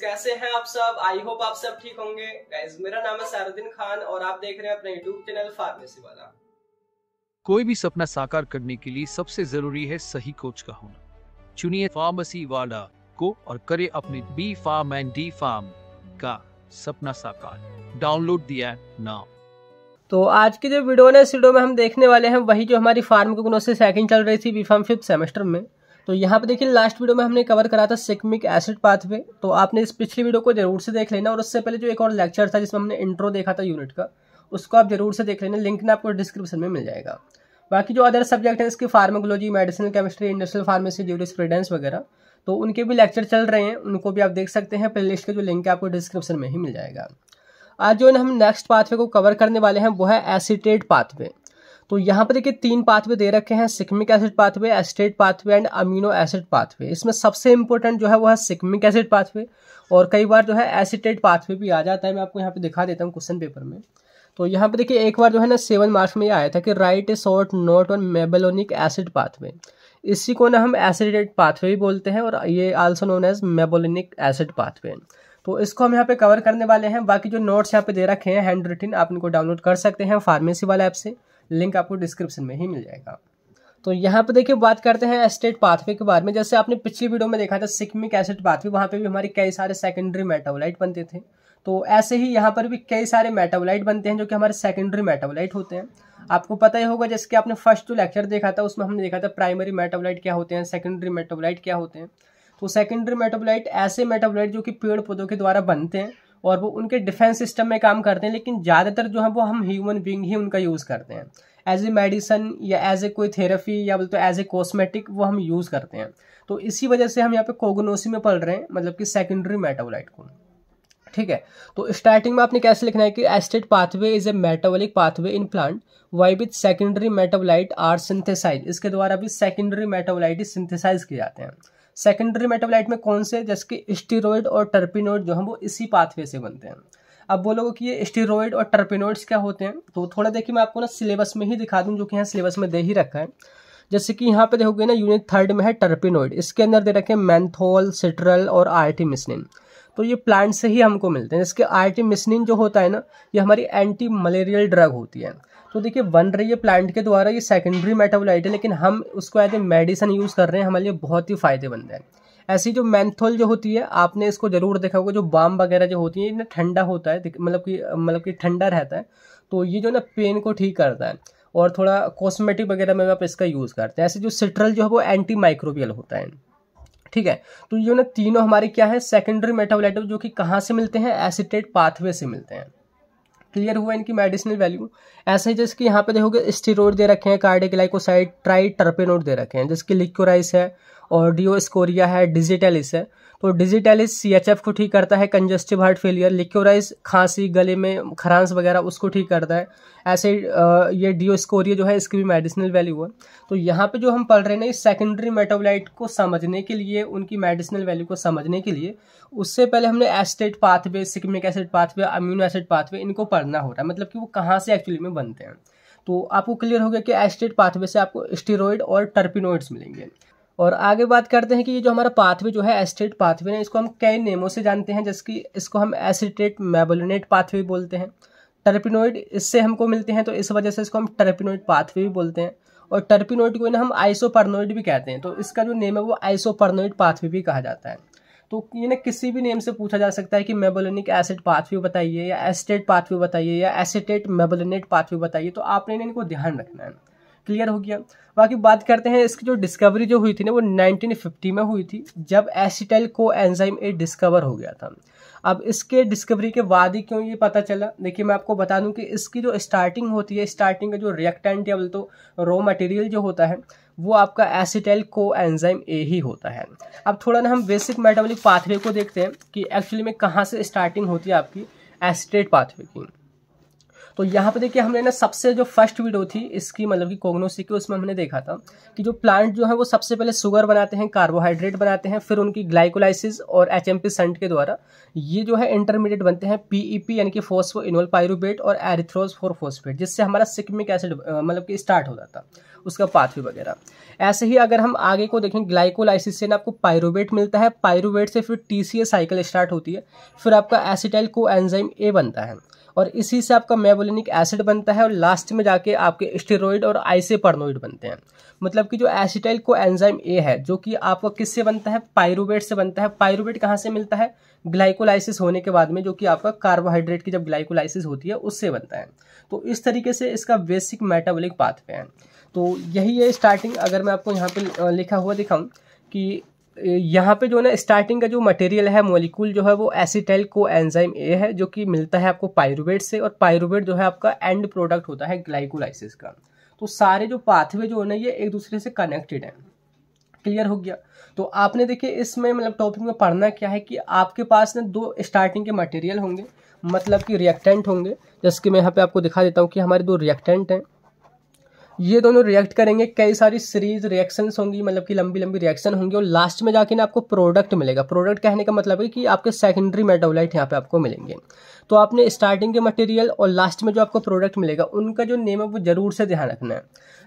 कैसे हैं आप सब आई होप आप सब ठीक होंगे मेरा नाम है सारुद्दीन खान और आप देख रहे हैं अपना चैनल फार्मेसी वाला कोई भी सपना साकार करने के लिए सबसे जरूरी है सही कोच का होना चुनिए फार्मेसी वाला को और करे अपने B pharm and D pharm का सपना साकार डाउनलोड दिया नाउ तो आज की जो वीडियो ने इस वीडियो में हम देखने वाले हैं वही जो हमारी फार्म से सेकंड चल रही थी बी फार्म फिफ्थ सेमेस्टर में तो यहाँ पे देखिए लास्ट वीडियो में हमने कवर करा था सिकमिक एसिड पाथवे तो आपने इस पिछली वीडियो को जरूर से देख लेना और उससे पहले जो एक और लेक्चर था जिसमें हमने इंट्रो देखा था यूनिट का उसको आप जरूर से देख लेना लिंक ना आपको डिस्क्रिप्शन में मिल जाएगा बाकी जो अदर सब्जेक्ट है इसकी pharmacology medicinal chemistry industrial pharmacy jurisprudence वगैरह तो उनके भी लेक्चर चल रहे हैं उनको भी आप देख सकते हैं प्ले लिस्ट का जो लिंक है आपको डिस्क्रिप्शन में ही मिल जाएगा आज जो है हम नेक्स्ट पाथवे को कवर करने वाले हैं वो है एसिटेट पाथवे तो यहाँ पर देखिए तीन पाथवे दे रखे हैं shikimic acid pathway acetate pathway and amino acid pathway इसमें सबसे इंपॉर्टेंट जो है वो है सिकमिक एसिड पाथवे और कई बार जो है एसिटेट पाथवे भी आ जाता है मैं आपको यहाँ पे दिखा देता हूँ क्वेश्चन पेपर में तो यहाँ पे देखिए एक बार जो है ना सेवन मार्क्स में ये आया था कि write a short note on mevalonic acid pathway इसी को ना हम एसिडेट पाथवे भी बोलते हैं और ये also known as mevalonic acid pathway तो इसको हम यहाँ पे कवर करने वाले हैं बाकी जो नोट्स यहाँ पे दे रखे हैं हैंड रिटिन आप इनको डाउनलोड कर सकते हैं फार्मेसी वाला ऐप से लिंक आपको डिस्क्रिप्शन में ही मिल जाएगा तो यहाँ पे देखिए बात करते हैं एस्टेट पाथवे के बारे में जैसे आपने पिछली वीडियो में देखा था सिकमिक एसिड पाथवे वहाँ पे भी हमारे कई सारे सेकेंडरी मेटाबोलाइट बनते थे तो ऐसे ही यहाँ पर भी कई सारे मेटाबोलाइट बनते हैं जो कि हमारे सेकेंडरी मेटाबोलाइट होते हैं आपको पता ही होगा जैसे कि आपने फर्स्ट जो लेक्चर देखा था उसमें हमने देखा था प्राइमरी मेटाबोलाइट क्या होते हैं सेकेंडरी मेटाबोलाइट क्या होते हैं तो सेकेंडरी मेटाबोलाइट ऐसे मेटाबोलाइट जो कि पेड़ पौधों के द्वारा बनते हैं और वो उनके डिफेंस सिस्टम में काम करते हैं लेकिन ज़्यादातर जो है वो हम ह्यूमन बींग ही उनका यूज़ करते हैं एज ए मेडिसन या एज ए कोई थेरेपी या बोलते एज ए कॉस्मेटिक वो हम यूज़ करते हैं तो इसी वजह से हम यहाँ पे कोगनोसी में पढ़ रहे हैं मतलब कि सेकेंडरी मेटाबोलाइट को ठीक है तो स्टार्टिंग में आपने कैसे लिखना है कि acetate pathway is a metabolic pathway in plant by with secondary metabolite are synthesize इसके द्वारा भी सेकेंडरी मेटाबोलाइट सिंथेसाइज किए जाते हैं सेकेंडरी मेटाबोलाइट में कौन से जैसे कि स्टीरोइड और टर्पिनोइड जो हैं वो इसी पाथवे से बनते हैं अब बोलोगे कि ये स्टीरोइड और टर्पिनोइड्स क्या होते हैं तो थोड़ा देखिए मैं आपको ना सिलेबस में ही दिखा दूँ जो कि यहाँ सिलेबस में दे ही रखा है जैसे कि यहाँ पे देखोगे ना यूनिट थर्ड में है टर्पिनोइड इसके अंदर दे रखे मैंथोल सिट्रल और मिसनिन तो ये प्लांट से ही हमको मिलते हैं जिसके मिसनिन जो होता है ना ये हमारी एंटी मलेरियल ड्रग होती है तो देखिए बन रही है प्लांट के द्वारा ये सेकेंडरी मेटाबोलाइट है लेकिन हम उसको एज ए मेडिसन यूज़ कर रहे हैं हमारे लिए बहुत ही फायदेमंद है ऐसी जो मैंथोल जो होती है आपने इसको ज़रूर देखा होगा जो बाम वगैरह जो होती है इन्हें ठंडा होता है मतलब कि मतलब कि ठंडा रहता है तो ये जो ना पेन को ठीक करता है और थोड़ा कॉस्मेटिक वगैरह में आप इसका यूज़ करते हैं ऐसे जो सिट्रल जो है वो एंटी माइक्रोबियल होता है ठीक है तो ये ना तीनों हमारे क्या है सेकेंडरी मेटाबोलाइट जो कि कहाँ से मिलते हैं एसिटेट पाथवे से मिलते हैं क्लियर हुआ इनकी मेडिसिनल वैल्यू ऐसे ही जैसे कि यहाँ पे देखोगे स्टीरोड दे रखे हैं कार्डिक्लाइकोसाइड ट्राई टर्पेनोड दे रखे हैं जैसे कि लिक्योराइस है और स्कोरिया है डिजिटेलिस है तो डिजिटेलिस सी को ठीक करता है कंजेस्टिव हार्ट फेलियर लिक्योराइज खांसी गले में खरांस वगैरह उसको ठीक करता है ऐसे ये डिओस्कोरिया जो है इसकी भी मेडिसिनल वैल्यू है तो यहाँ पे जो हम पढ़ रहे हैं सेकेंडरी मेटाबोलाइट को समझने के लिए उनकी मेडिसिनल वैल्यू को समझने के लिए उससे पहले हमने acetate pathway shikimic acid pathway amino acid pathway इनको पढ़ना हो रहा है मतलब कि वो कहाँ से एक्चुअली में बनते हैं तो आपको क्लियर हो गया कि एस्टेट पाथवे से आपको स्टीरोइड और टर्पिनोइड्स मिलेंगे और आगे बात करते हैं कि ये जो हमारा पाथवे जो है एस्टेट पाथवे है इसको हम कई नेमों से जानते हैं जैसे कि इसको हम एसिटेट मेबोलिनेट पाथवे बोलते हैं टर्पिनोइड इससे हमको मिलते हैं तो इस वजह से इसको हम टर्पिनोइड पाथवे भी बोलते हैं और टर्पिनोइड को ना हम आइसोपर्नोइड भी कहते हैं तो इसका जो नेम है वो आइसोपर्नोइड पाथवे भी कहा जाता है तो ये ना किसी भी नेम से पूछा जा सकता है कि मेबोलिनिक एसिड पाथवे बताइए या एस्टेट पाथवे बताइए या एसिटेट मेबोलिनेट पाथवे बताइए तो आपने इनको ध्यान रखना है क्लियर हो गया बाकी बात करते हैं इसकी जो डिस्कवरी जो हुई थी ना वो 1950 में हुई थी जब एसिटाइल को एंजाइम ए डिस्कवर हो गया था अब इसके डिस्कवरी के बाद ही क्यों ये पता चला देखिए मैं आपको बता दूं कि इसकी जो स्टार्टिंग होती है स्टार्टिंग का जो रिएक्टेंट या तो रॉ मटेरियल जो होता है वो आपका एसिटाइल को एंजाइम ए ही होता है अब थोड़ा ना हम बेसिक मेटाबॉलिक पाथवे को देखते हैं कि एक्चुअली में कहाँ से स्टार्टिंग होती है आपकी एसिटेट पाथवे की तो यहाँ पे देखिए हमने ना सबसे जो फर्स्ट वीडियो थी इसकी मतलब कि कोग्नोसी की उसमें हमने देखा था कि जो प्लांट जो है वो सबसे पहले शुगर बनाते हैं कार्बोहाइड्रेट बनाते हैं फिर उनकी ग्लाइकोलाइसिस और एच एम संट के द्वारा ये जो है इंटरमीडिएट बनते हैं पीईपी e यानी कि फोस्फो इनोल पायरोबेट और एरिथ्रोज फोर फोस्फेट जिससे हमारा सिकमिक एसिड मतलब कि स्टार्ट हो जाता उसका पाथवे वगैरह ऐसे ही अगर हम आगे को देखें ग्लाइकोलाइसिस से ना आपको पायरोबेट मिलता है पायरोबेट से फिर टी साइकिल स्टार्ट होती है फिर आपका एसिटाइल को एनजाइम ए बनता है और इसी से आपका मेबोलिनिक एसिड बनता है और लास्ट में जाके आपके स्टेरॉइड और आइसेपर्नोइड बनते हैं मतलब कि जो एसिटाइल को एंजाइम ए है जो कि आपका किससे बनता है पायरुबेट से बनता है पायरुबेट कहाँ से मिलता है ग्लाइकोलाइसिस होने के बाद में जो कि आपका कार्बोहाइड्रेट की जब ग्लाइकोलाइसिस होती है उससे बनता है तो इस तरीके से इसका बेसिक मेटाबॉलिक पाथवे है तो यही है स्टार्टिंग अगर मैं आपको यहाँ पे लिखा हुआ दिखाऊँ कि यहाँ पे जो है ना स्टार्टिंग का जो मटेरियल है मोलिकूल जो है वो एसिटाइल को एंजाइम ए है जो कि मिलता है आपको पायरुबेट से और पायरुबेट जो है आपका एंड प्रोडक्ट होता है ग्लाइकोलाइसिस का तो सारे जो पाथवे जो है ना ये एक दूसरे से कनेक्टेड है क्लियर हो गया तो आपने देखिए इसमें मतलब टॉपिक में पढ़ना क्या है कि आपके पास ना दो स्टार्टिंग के मटेरियल होंगे मतलब कि रिएक्टेंट होंगे जैसे कि मैं यहाँ पे आपको दिखा देता हूँ कि हमारे दो रिएक्टेंट हैं ये दोनों रिएक्ट करेंगे कई सारी सीरीज रिएक्शंस होंगी मतलब कि लंबी लंबी रिएक्शन होंगी और लास्ट में जाके ना आपको प्रोडक्ट मिलेगा प्रोडक्ट कहने का मतलब है कि आपके सेकेंडरी मेटाबोलाइट यहाँ पे आपको मिलेंगे तो आपने स्टार्टिंग के मटेरियल और लास्ट में जो आपको प्रोडक्ट मिलेगा उनका जो नेम है वो जरूर से ध्यान रखना है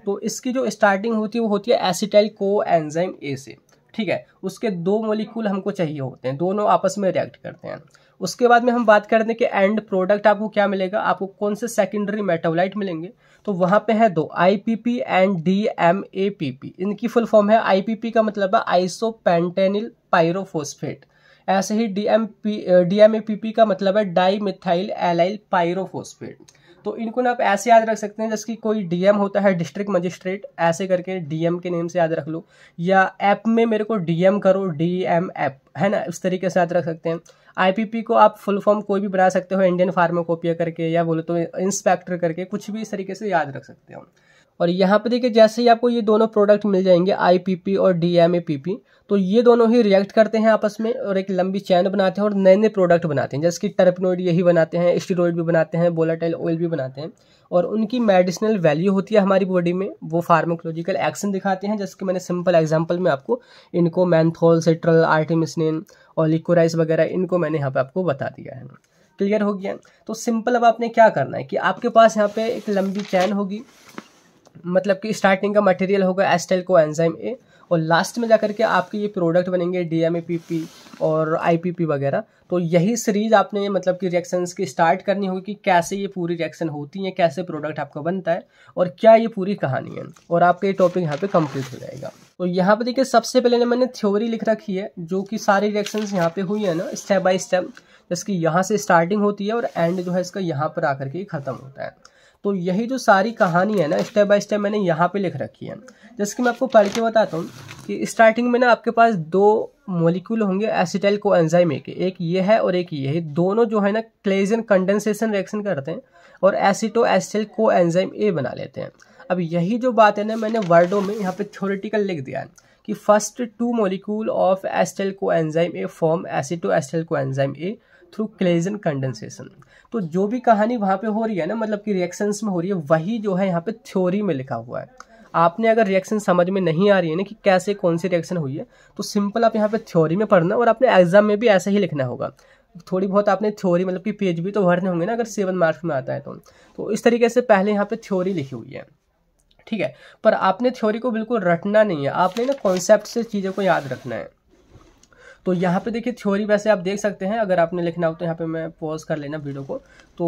तो इसकी जो स्टार्टिंग होती है वो होती है एसिटाइल को एनजाइम ए से ठीक है उसके दो मोलिकूल हमको चाहिए होते हैं दोनों आपस में रिएक्ट करते हैं उसके बाद में हम बात कर दें कि एंड प्रोडक्ट आपको क्या मिलेगा आपको कौन से सेकेंडरी मेटाबोलाइट मिलेंगे तो वहाँ पे है दो आईपीपी एंड डीएमएपीपी इनकी फुल फॉर्म है आईपीपी का मतलब है पेंटेनिल पायरोफोस्फेट ऐसे ही डीएमपी डीएमएपीपी का मतलब है डाई मिथाइल एलाइल पायरोफोस्फेट तो इनको ना आप ऐसे याद रख सकते हैं जैसे कि कोई डीएम होता है डिस्ट्रिक्ट मजिस्ट्रेट ऐसे करके डीएम के नेम से याद रख लो या ऐप में मेरे को डीएम करो डी एम ऐप है ना इस तरीके से याद रख सकते हैं आईपीपी को आप फुल फॉर्म कोई भी बना सकते हो इंडियन फार्माकोपिया करके या बोले तो इंस्पेक्टर करके कुछ भी इस तरीके से याद रख सकते हो और यहाँ पे देखिए जैसे ही आपको ये दोनों प्रोडक्ट मिल जाएंगे आईपीपी और डीएमएपीपी तो ये दोनों ही रिएक्ट करते हैं आपस में और एक लंबी चैन बनाते हैं और नए नए प्रोडक्ट बनाते हैं जैसे कि टर्पनोइड यही बनाते हैं स्टीरोइड भी बनाते हैं बोलाटाइल ऑयल भी बनाते हैं और उनकी मेडिसिनल वैल्यू होती है हमारी बॉडी में वो फार्माकोलॉजिकल एक्शन दिखाते हैं जैसे कि मैंने सिंपल एग्जाम्पल में आपको इनको मैंथोल सेट्रल आर्टिमिसनिन और लिकोराइस वगैरह इनको मैंने यहाँ पर आपको बता दिया है क्लियर हो गया तो सिंपल अब आपने क्या करना है कि आपके पास यहाँ पे एक लंबी चैन होगी मतलब कि स्टार्टिंग का मटेरियल होगा एस्टेल को एंजाइम ए और लास्ट में जाकर के आपके ये प्रोडक्ट बनेंगे डी एम पी पी और आई पी पी वगैरह तो यही सीरीज आपने मतलब कि रिएक्शंस की स्टार्ट करनी होगी कि कैसे ये पूरी रिएक्शन होती है कैसे प्रोडक्ट आपका बनता है और क्या ये पूरी कहानी है और आपका ये टॉपिक यहाँ पे कंप्लीट हो जाएगा तो यहाँ पे देखिए सबसे पहले ना मैंने थ्योरी लिख रखी है जो कि सारी रिएक्शंस यहाँ पे हुई है ना स्टेप बाय स्टेप जिसकी यहाँ से स्टार्टिंग होती है और एंड जो है इसका यहाँ पर आकर के खत्म होता है तो यही जो सारी कहानी है ना स्टेप बाय स्टेप मैंने यहाँ पे लिख रखी है जैसे कि मैं आपको पढ़ के बताता हूँ कि स्टार्टिंग में ना आपके पास दो मोलिक्यूल होंगे एसिटाइल को एंजाइम एक एक ये है और एक ये है दोनों जो है ना क्लेजन कंडेंसेशन रिएक्शन करते हैं और एसिटो एसिटाइल को एंजाइम ए बना लेते हैं अब यही जो बात है ना मैंने वर्डों में यहाँ पे थ्योरेटिकल लिख दिया है कि first two molecule of acetyl coenzyme A form acetoacetyl coenzyme A through Claisen condensation तो जो भी कहानी वहाँ पे हो रही है ना मतलब कि रिएक्शंस में हो रही है वही जो है यहाँ पे थ्योरी में लिखा हुआ है आपने अगर रिएक्शन समझ में नहीं आ रही है ना कि कैसे कौन सी रिएक्शन हुई है तो सिंपल आप यहाँ पे थ्योरी में पढ़ना और आपने एग्जाम में भी ऐसा ही लिखना होगा थोड़ी बहुत आपने थ्योरी मतलब कि पेज भी तो भरने होंगे ना अगर सेवन मार्क्स में आता है तो तो इस तरीके से पहले यहाँ पे थ्योरी लिखी हुई है ठीक है पर आपने थ्योरी को बिल्कुल रटना नहीं है आपने ना कॉन्सेप्ट से चीज़ों को याद रखना है तो यहाँ पे देखिए थ्योरी वैसे आप देख सकते हैं अगर आपने लिखना हो तो यहाँ पे मैं पॉज कर लेना वीडियो को तो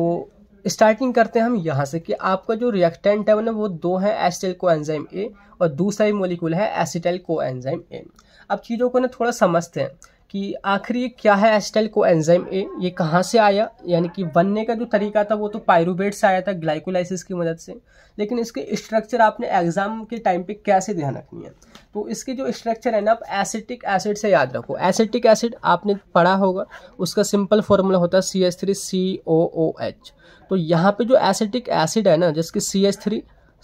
स्टार्टिंग करते हैं हम यहाँ से कि आपका जो रिएक्टेंट है ना मतलब वो दो है एसिटल को एंजाइम ए और दूसरा ही मोलिकूल है एसिटल को एंजाइम ए अब चीज़ों को ना थोड़ा समझते हैं कि आखिर ये क्या है एस्टाइल को एंजाइम ए ये कहाँ से आया यानी कि बनने का जो तरीका था वो तो पायरूबेट से आया था ग्लाइकोलाइसिस की मदद से लेकिन इसके स्ट्रक्चर आपने एग्जाम के टाइम पे कैसे ध्यान रखनी है तो इसके जो स्ट्रक्चर है ना आप एसिटिक एसिड से याद रखो एसिटिक एसिड आपने पढ़ा होगा उसका सिंपल फॉर्मूला होता है C H three C O O H तो यहाँ पे जो एसिटिक एसिड है ना जिसकी C H three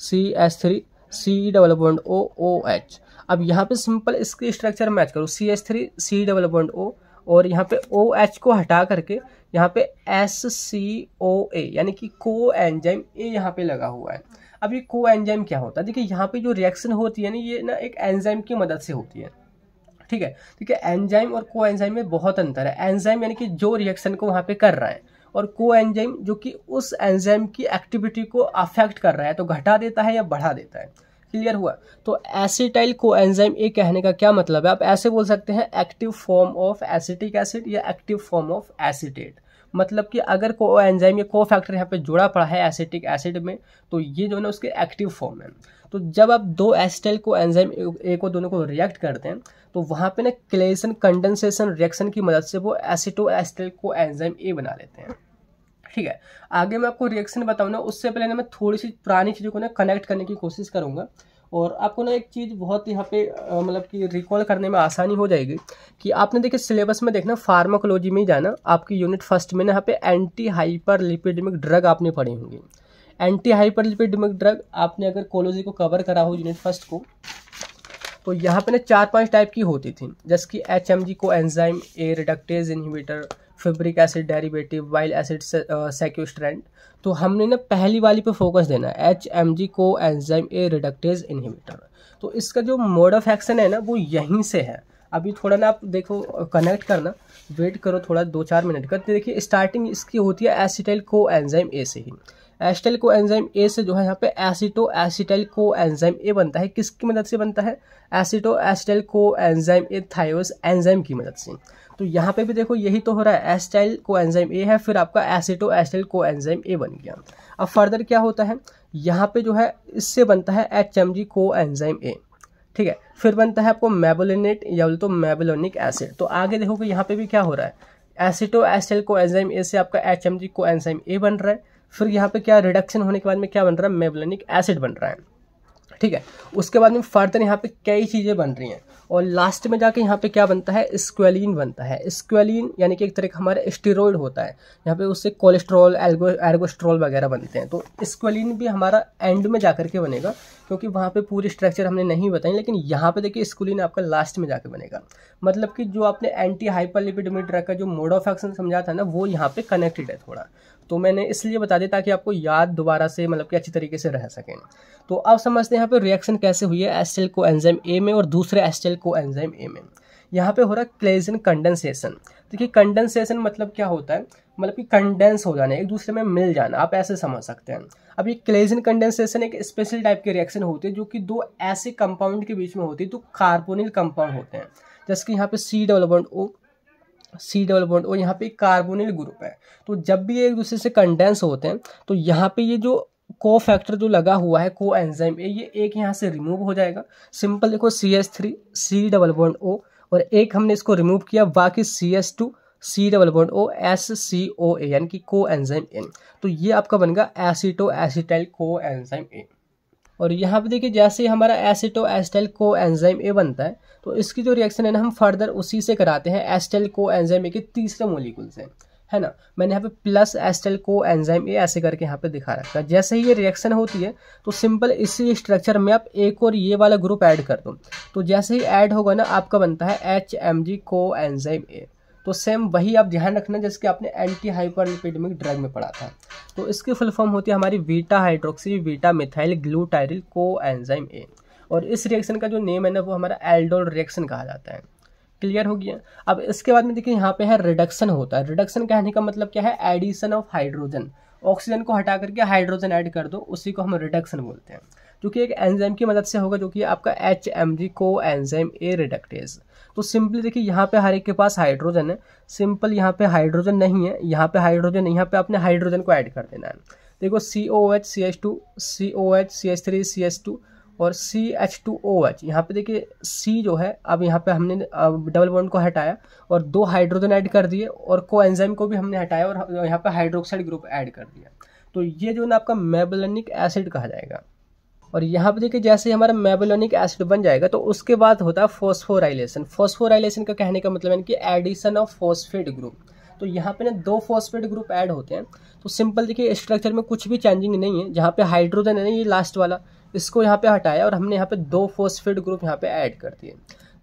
C H three C double bond O O H अब यहाँ पे सिंपल इसकी स्ट्रक्चर मैच करो C H three C double bond O और यहाँ पे ओ एच को हटा करके यहाँ पे एस सी ओ ए यानी कि को एंजाइम ए यहाँ पे लगा हुआ है अब ये को एंजाइम क्या होता है देखिए यहाँ पे जो रिएक्शन होती है ना ये ना एक एंजाइम की मदद से होती है ठीक है ठीक है एंजाइम और को एंजाइम में बहुत अंतर है एंजाइम यानी कि जो रिएक्शन को वहाँ पे कर रहा है और को एंजाइम जो कि उस एंजाइम की एक्टिविटी को अफेक्ट कर रहा है तो घटा देता है या बढ़ा देता है क्लियर हुआ तो एसिटाइल को एंजाइम ए कहने का क्या मतलब है आप ऐसे बोल सकते हैं active form of acetic acid या एक्टिव फॉर्म ऑफ एसिटेट मतलब कि अगर को एंजाइम या को फैक्टर यहाँ पे जुड़ा पड़ा है एसिटिक एसिड में तो ये जो है ना उसके एक्टिव फॉर्म है तो जब आप दो एसिटाइल को एंजाइम ए को दोनों को रिएक्ट करते हैं तो वहाँ पे ना क्लेशन कंडेंसेशन रिएक्शन की मदद से वो एसिटो एसिटाइल को एंजाइम ए बना लेते हैं ठीक है आगे मैं आपको रिएक्शन बताऊँ ना उससे पहले ना मैं थोड़ी सी पुरानी चीज़ों को ना कनेक्ट करने की कोशिश करूँगा और आपको ना एक चीज़ बहुत यहाँ पे मतलब कि रिकॉल करने में आसानी हो जाएगी कि आपने देखिए सिलेबस में देखना फार्माकोलॉजी में ही जाना आपकी यूनिट फर्स्ट में ना यहाँ पे एंटी हाइपर लिपिडमिक ड्रग आपने पढ़ी होंगी एंटी हाइपर लिपिडमिक ड्रग आपने अगर कोलोजी को कवर करा हो यूनिट फर्स्ट को तो यहाँ पे ना चार पाँच टाइप की होती थी जैसे कि H coenzyme A reductase inhibitor fibric acid derivative bile acid sequestrant तो हमने ना पहली वाली पे फोकस देना है एच एम जी को एंजाइम ए रिडक्टेज इनहिबिटर तो इसका जो मोड ऑफ एक्शन है ना वो यहीं से है अभी थोड़ा ना आप देखो कनेक्ट करना वेट करो थोड़ा दो चार मिनट का देखिए स्टार्टिंग इसकी होती है एसिटाइल को एंजाइम ए से ही एसिटाइल को एंजाइम ए से जो है यहाँ पे एसिटो एसिटाइल को एंजाइम ए बनता है किसकी मदद से बनता है acetoacetyl coenzyme A thiolase enzyme की मदद से तो यहाँ पे भी देखो यही तो हो रहा है एस्टाइल को एंजाइम ए है फिर आपका एसिटो एस्टाइल को एंजाइम ए बन गया अब फर्दर क्या होता है यहाँ पे जो है इससे बनता है एच एम जी को एंजाइम ए ठीक है फिर बनता है आपको मेबोलिनेट या बोलते तो मेबोलोनिक एसिड तो आगे देखो कि यहाँ पे भी क्या हो रहा है एसिटो एस्टाइल को एंजाइम ए से आपका एच एम जी को एंजाइम ए बन रहा है फिर यहाँ पे क्या रिडक्शन होने के बाद में क्या बन रहा है मेबोलिनिक एसिड बन रहा है ठीक है उसके बाद में फर्दर यहाँ पे कई चीज़ें बन रही हैं और लास्ट में जाके यहाँ पे क्या बनता है स्क्वेलिन बनता है स्क्वेलिन यानी कि एक तरह का हमारा स्टेरॉयड होता है यहाँ पे उससे कोलेस्ट्रॉल एल्गो एर्गोस्ट्रॉल वगैरह बनते हैं तो स्क्वेलिन भी हमारा एंड में जाकर के बनेगा क्योंकि वहाँ पे पूरी स्ट्रक्चर हमने नहीं बताई लेकिन यहाँ पे देखिए स्क्वेलिन आपका लास्ट में जाकर बनेगा मतलब कि जो आपने एंटी हाइपर ड्रग का जो मोड ऑफ एक्शन समझा था ना वो यहाँ पे कनेक्टेड है थोड़ा तो मैंने इसलिए बता दिया ताकि आपको याद दोबारा से मतलब कि अच्छी तरीके से रह सकें तो अब समझते हैं यहाँ पर रिएक्शन कैसे हुई है एस्टेल को एनजाइम ए में और दूसरे एस्टेल को एनजाइम ए में यहाँ पे हो रहा है क्लेजन कंडेंसेशन देखिए कंडेंसेशन मतलब क्या होता है मतलब कि कंडेंस हो जाना एक दूसरे में मिल जाना आप ऐसे समझ सकते हैं अब ये क्लेजन कंडेंसेशन एक स्पेशल टाइप के रिएक्शन होते हैं जो कि दो ऐसे कंपाउंड के बीच में होती है तो कार्बोनिल कंपाउंड होते हैं जैसे कि यहाँ पे C double bond O C double bond और यहाँ पे कार्बोनिल ग्रुप है तो जब भी एक दूसरे से कंडेंस होते हैं तो यहाँ पे ये जो को फैक्टर जो लगा हुआ है को एंजाइम ये एक यहाँ से रिमूव हो जाएगा सिंपल देखो C S three C double bond O और एक हमने इसको रिमूव किया बाकी C S two C double bond O S C O A यानी कि को एंजाइम एन तो ये आपका बनेगा acetoacetyl coenzyme N और यहाँ पे देखिए जैसे हमारा एसिटो एस्टेल को एनजाइम ए बनता है तो इसकी जो रिएक्शन है ना हम फर्दर उसी से कराते हैं एस्टेल को एनजाइम ए के तीसरे मोलिकुल से है ना मैंने यहाँ पे प्लस एस्टेल को एनजाइम ए ऐसे करके यहाँ पे दिखा रखा है जैसे ही ये रिएक्शन होती है तो सिंपल इसी स्ट्रक्चर में आप एक और ये वाला ग्रुप ऐड कर दो तो जैसे ही ऐड होगा ना आपका बनता है H M G coenzyme ए तो सेम वही आप ध्यान रखना जैसे कि आपने एंटी हाइपरलिपिडमिक ड्रग में पढ़ा था तो इसकी फुल फॉर्म होती है हमारी beta hydroxy beta methyl glutaryl coenzyme A और इस रिएक्शन का जो नेम है ना वो हमारा एल्डोल रिएक्शन कहा जाता है क्लियर हो गया अब इसके बाद में देखिए यहाँ पे है रिडक्शन होता है रिडक्शन कहने का मतलब क्या है एडिशन ऑफ हाइड्रोजन ऑक्सीजन को हटा करके हाइड्रोजन ऐड कर दो उसी को हम रिडक्शन बोलते हैं जो कि एक एंजाइम की मदद से होगा जो कि आपका H M G coenzyme A reductase तो सिंपली देखिए यहाँ पे हर एक के पास हाइड्रोजन है सिंपल यहाँ पे हाइड्रोजन नहीं है यहाँ पे हाइड्रोजन यहाँ पे आपने हाइड्रोजन को ऐड कर देना है देखो C O H C H two C O H C H three C H two और C H two O H यहाँ पे देखिए सी जो है अब यहाँ पे हमने डबल बॉन्ड को हटाया और दो हाइड्रोजन ऐड कर दिए और को एंजाइम को भी हमने हटाया और यहाँ पे हाइड्रोक्साइड ग्रुप ऐड कर दिया तो ये जो ना आपका मेबलनिक एसिड कहा जाएगा और यहाँ पर देखिए जैसे ही हमारा मेबोलोनिक एसिड बन जाएगा तो उसके बाद होता है फोस्फोराइलेशन फोस्फोराइलेशन का कहने का मतलब है कि एडिशन ऑफ फोस्फेट ग्रुप तो यहाँ पे ना दो फॉस्फेट ग्रुप ऐड होते हैं तो सिंपल देखिए स्ट्रक्चर में कुछ भी चेंजिंग नहीं है जहाँ पे हाइड्रोजन है ना ये लास्ट वाला इसको यहाँ पे हटाया और हमने यहाँ पे दो फॉस्फेट ग्रुप यहाँ पे ऐड कर दिए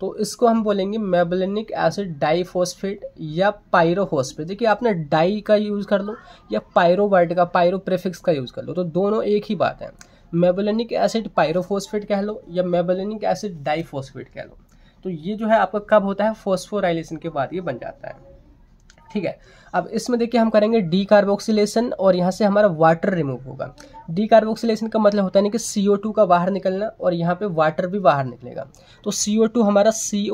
तो इसको हम बोलेंगे मेबलिनिक एसिड फोस्फेट या पायरोफोस्फेट देखिए आपने डाई का यूज़ कर लो या पायरो वर्ड का पायरो प्रेफिक्स का यूज़ कर लो तो दोनों एक ही बात है मेबलिनिक एसिड पायरोफोस्फेट कह लो या मेबेलिनिक एसिड डाइफोस्फेट कह लो तो ये जो है आपका कब होता है फोस्फोराइलेशन के बाद ये बन जाता है ठीक है अब इसमें देखिए हम करेंगे डी कार्बोक्सीलेशन और यहाँ से हमारा वाटर रिमूव होगा डी कार्बोक्सीलेशन का मतलब होता है ना कि सी का बाहर निकलना और यहाँ पे वाटर भी बाहर निकलेगा तो सी हमारा सी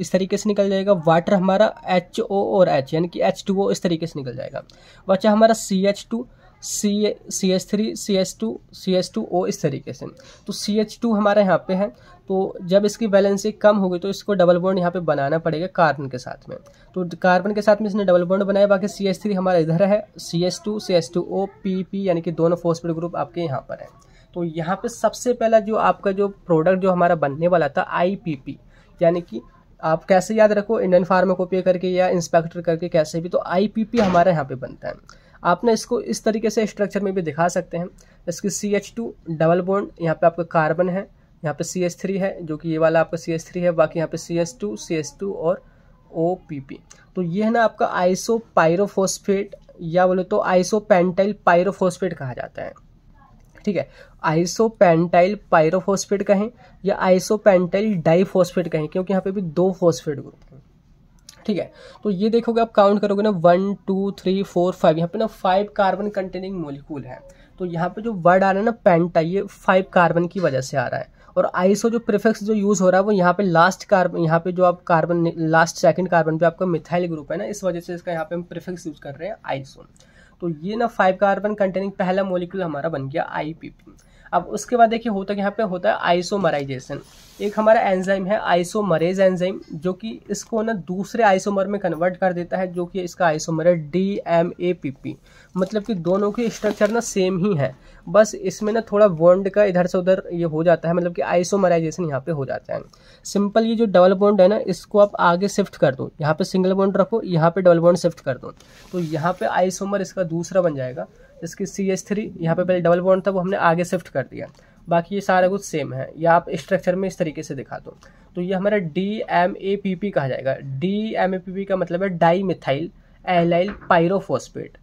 इस तरीके से निकल जाएगा वाटर हमारा एच और एच यानी कि एच इस तरीके से निकल जाएगा बचा हमारा C H two C A C H three C H two C H two O इस तरीके से तो सी एच टू हमारे यहाँ पे है तो जब इसकी बैलेंसिंग कम होगी तो इसको डबल बॉन्ड यहाँ पे बनाना पड़ेगा कार्बन के साथ में तो कार्बन के साथ में इसने डबल बॉन्ड बनाया बाकी सी एच थ्री हमारा इधर है C H two C H two O P P यानी कि दोनों फोस्फेट ग्रुप आपके यहाँ पर है तो यहाँ पे सबसे पहला जो आपका जो प्रोडक्ट जो हमारा बनने वाला था आई पी पी यानी कि आप कैसे याद रखो इंडियन फार्माकोपिया करके या इंस्पेक्टर करके कैसे भी तो आई पी पी हमारे यहाँ पे बनता है आप ना इसको इस तरीके से स्ट्रक्चर में भी दिखा सकते हैं इसकी C H two double bond यहाँ पे आपका कार्बन है यहाँ पे सी एच थ्री है जो कि ये वाला आपका सी एच थ्री है बाकी यहाँ पे C H two C H two और ओ पी पी तो ये है ना आपका आइसो पायरोफोस्फेट या बोले तो आइसो पेंटाइल पायरोफोस्फेट कहा जाता है ठीक है आइसो पेंटाइल पायरोफोस्फेट कहें या आइसो पेंटाइल डाईफोस्फेट कहें क्योंकि यहाँ पे भी दो फोस्फेट ग्रुप हैं ठीक है तो ये देखोगे आप काउंट करोगे ना one two three four five यहाँ पे ना फाइव कार्बन कंटेनिंग मोलिकूल है तो यहाँ पे जो वर्ड आ रहा है ना पेंटा ये फाइव कार्बन की वजह से आ रहा है और आइसो जो प्रिफिक्स जो यूज़ हो रहा है वो यहाँ पे लास्ट कार्बन यहाँ पे जो आप कार्बन लास्ट सेकंड कार्बन पे आपका मिथाइल ग्रुप है ना इस वजह से इसका यहाँ पे हम प्रिफिक्स यूज़ कर रहे हैं आइसो तो ये ना फाइव कार्बन कंटेनिंग पहला मोलिक्यूल हमारा बन गया आई अब उसके बाद देखिए होता यहाँ पे होता है आइसोमराइजेशन एक हमारा एंजाइम है आइसोमरेज एंजाइम जो कि इसको ना दूसरे आइसोमर में कन्वर्ट कर देता है जो कि इसका आइसोमर है D M A P P मतलब कि दोनों के स्ट्रक्चर ना सेम ही है बस इसमें ना थोड़ा बॉन्ड का इधर से उधर ये हो जाता है मतलब कि आइसोमराइजेशन यहाँ पे हो जाता है सिंपल ये जो डबल बॉन्ड है ना इसको आप आगे शिफ्ट कर दो यहाँ पे सिंगल बॉन्ड रखो यहाँ पे डबल बॉन्ड शिफ्ट कर दो तो यहाँ पे आइसोमर इसका दूसरा बन जाएगा इसकी सी एच थ्री यहाँ पर पहले डबल बॉन्ड था वो हमने आगे शिफ्ट कर दिया बाकी ये सारा कुछ सेम है या आप स्ट्रक्चर में इस तरीके से दिखा दो तो ये हमारा D M A P P कहा जाएगा D M A P P का मतलब है डाई मिथाइल एलाइल पायरोफोस्पेट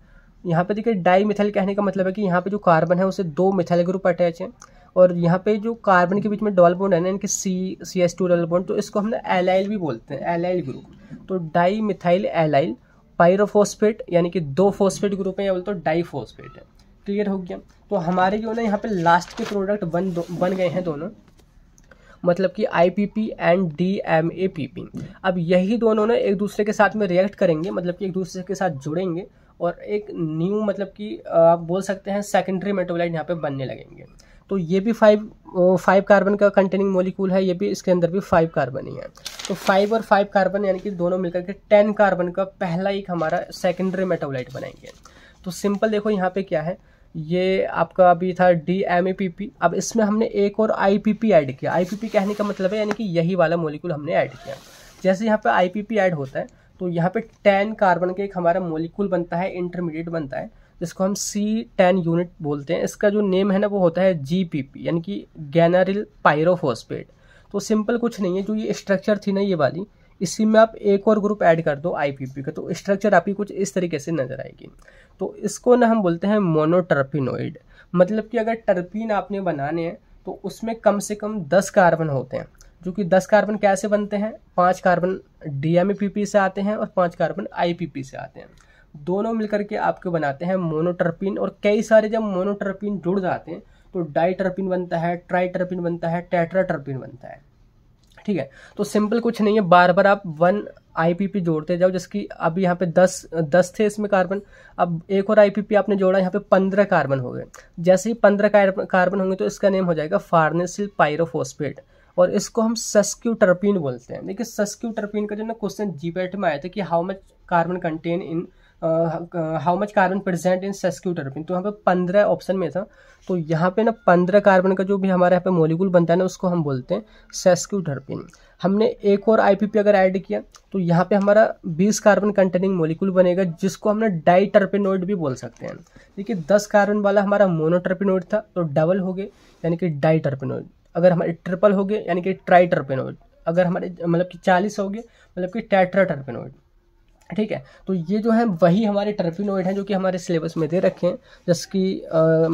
यहाँ पे देखिए डाई मिथाइल कहने का मतलब है कि यहाँ पे जो कार्बन है उसे दो मिथाइल ग्रुप अटैच है और यहाँ पे जो कार्बन के बीच में डबल बॉन्ड है ना इनकी C C S two double bond तो इसको हमने एलाइल भी बोलते हैं एलाइल ग्रुप तो डाई मिथाइल एलाइल पायरोफोस्फेट यानी कि दो फोस्फेट ग्रुप है या बोलते तो डाईफोस्फेट है क्लियर हो गया तो हमारे जो ना यहाँ पे लास्ट के प्रोडक्ट बन बन गए हैं दोनों मतलब कि I P P and D M A P P अब यही दोनों ना एक दूसरे के साथ में रिएक्ट करेंगे मतलब कि एक दूसरे के साथ जुड़ेंगे और एक न्यू मतलब कि आप बोल सकते हैं सेकेंडरी मेटोलाइट यहाँ पे बनने लगेंगे तो ये भी फाइव फाइव कार्बन का कंटेनिंग मॉलिक्यूल है ये भी इसके अंदर भी फाइव कार्बन ही है तो फाइव और फाइव कार्बन यानी कि दोनों मिलकर के टेन कार्बन का पहला एक हमारा सेकेंडरी मेटाबोलाइट बनाएंगे तो सिंपल देखो यहाँ पे क्या है ये आपका अभी था D M A P P अब इसमें हमने एक और आई पी पी ऐड किया आई पी पी कहने का मतलब है यानी कि यही वाला मोलिकूल हमने ऐड किया जैसे यहाँ पे आई पी पी ऐड होता है तो यहाँ पे टेन कार्बन का एक हमारा मोलिकूल बनता है इंटरमीडिएट बनता है जिसको हम सी टेन यूनिट बोलते हैं इसका जो नेम है ना वो होता है जी पी पी यानी कि गैनरिल पायरोफोस्पेट तो सिंपल कुछ नहीं है जो ये स्ट्रक्चर थी ना ये वाली इसी में आप एक और ग्रुप ऐड कर दो आईपीपी का तो स्ट्रक्चर आपकी कुछ इस तरीके से नज़र आएगी तो इसको ना हम बोलते हैं मोनोटर्पिनोइड मतलब कि अगर टर्पिन आपने बनाने हैं तो उसमें कम से कम दस कार्बन होते हैं जो कि दस कार्बन कैसे बनते हैं पाँच कार्बन डी से आते हैं और पाँच कार्बन आई से आते हैं दोनों मिलकर के आपके बनाते हैं मोनोटर्पिन और कई सारे जब मोनोटर्पिन जुड़ जाते हैं तो डाइटर्पिन बनता है ट्राइटर्पिन बनता है टेट्राटर्पिन बनता है ठीक है तो सिंपल कुछ नहीं है बार बार आप वन आईपीपी जोड़ते जाओ जिसकी अब यहाँ पे दस दस थे इसमें कार्बन अब एक और आईपीपी आपने जोड़ा यहाँ पे पंद्रह कार्बन हो गए जैसे ही पंद्रह कार्बन होंगे तो इसका नेम हो जाएगा फार्नेसिल पायरोफोस्पेट और इसको हम सस्क्यूटर्पिन बोलते हैं देखिए सस्क्यूटर्पिन का जो ना क्वेश्चन जीपेट में आया था कि how much carbon content in how much carbon present in sesquiterpene तो यहाँ पे पंद्रह ऑप्शन में था तो यहाँ पे ना पंद्रह कार्बन का जो भी हमारे यहाँ पे मोलिकुल बनता है ना उसको हम बोलते हैं सेस्क्यूटरपिन हमने एक और आईपीपी अगर ऐड किया तो यहाँ पे हमारा बीस कार्बन कंटेनिंग मोलिकुल बनेगा जिसको हमने डाइटर्पिनोइड भी बोल सकते हैं देखिए दस कार्बन वाला हमारा मोनोटर्पिनोइड था तो डबल हो गए यानी कि डाइटर्पिनोइड अगर हमारे ट्रिपल हो गए यानी कि ट्राइटर्पिनोइड अगर हमारे मतलब कि चालीस हो गए मतलब कि टेट्राटर्पिनोइड ठीक है तो ये जो है वही हमारे टर्फिनोइड हैं जो कि हमारे सिलेबस में दे रखे हैं जैसे कि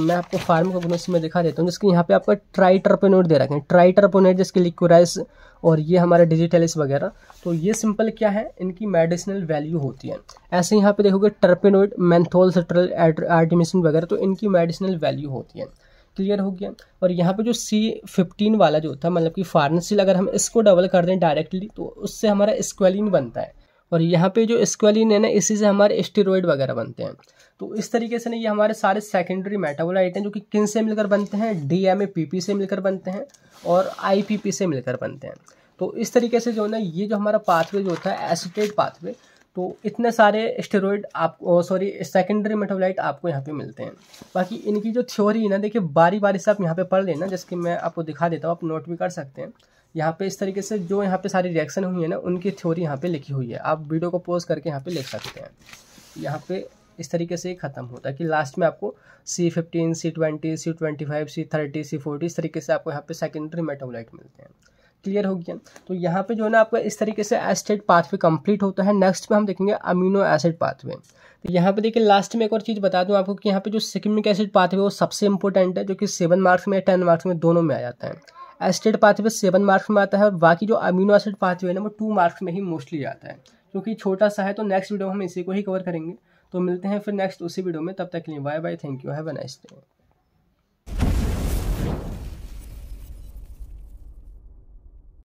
मैं आपको फार्माकोग्नोसी में दिखा देता हूँ जिसकी यहाँ पे आपका ट्राई टर्पिनोइड दे रखे हैं ट्राई टर्पोनोइड जिसके लिक्विडाइस और ये हमारे डिजिटलिस वगैरह तो ये सिंपल क्या है इनकी मेडिसिनल वैल्यू होती है ऐसे यहाँ पे देखोगे टर्पिनोइड मैंथोल सेट्रल आर्टिमिसिन वगैरह तो इनकी मेडिसिनल वैल्यू होती है क्लियर हो गया और यहाँ पे जो सी फिफ्टीन वाला जो था मतलब कि फार्मेसिल अगर हम इसको डबल कर दें डायरेक्टली तो उससे हमारा स्क्वेलिन बनता है और यहाँ पे जो स्क्वेलिन है ना इसी से हमारे स्टेरॉयड वगैरह बनते हैं तो इस तरीके से ना ये हमारे सारे सेकेंडरी मेटाबोलाइट हैं जो कि किन से मिलकर बनते हैं D M A P P से मिलकर बनते हैं और आई पी पी से मिलकर बनते हैं तो इस तरीके से जो है ना ये जो हमारा पाथवे जो होता है एसिटेट पाथवे तो इतने सारे स्टेरॉयड आप सॉरी सेकेंडरी मेटाबोलाइट आपको यहाँ पे मिलते हैं बाकी इनकी जो थ्योरी है ना देखिए बारी बारी से आप यहाँ पे पढ़ लेना जिसकी मैं आपको दिखा देता हूँ आप नोट भी कर सकते हैं यहाँ पे इस तरीके से जो यहाँ पे सारी रिएक्शन हुई है ना उनकी थ्योरी यहाँ पे लिखी हुई है आप वीडियो को पोज करके यहाँ पे लिख सकते हैं यहाँ पे इस तरीके से ख़त्म होता है कि लास्ट में आपको C fifteen C twenty C twenty five C thirty C forty इस तरीके से आपको यहाँ पे सेकेंडरी मेटाबोलाइट मिलते हैं क्लियर हो गया तो यहाँ पे जो है ना आपका इस तरीके से एस्टेट पाथवे कंप्लीट होता है नेक्स्ट में हम देखेंगे अमीनो एसिड पाथवे तो यहाँ पे देखिए लास्ट में एक और चीज़ बता दूँ आपको कि यहाँ पे जो सिकमिक एसिड पाथवे वो सबसे इंपॉर्टेंट है जो कि सेवन मार्क्स में या टेन मार्क्स में दोनों में आ जाता है एसिड पाथवे सेवन मार्क्स में आता है और बाकी जो अमीनो एसिड पाथवे है ना वो टू मार्क्स में ही मोस्टली आता है क्योंकि छोटा सा है तो नेक्स्ट वीडियो हम इसी को ही कवर करेंगे तो मिलते हैं फिर नेक्स्ट उसी वीडियो में तब तक के लिए bye bye thank you have a nice day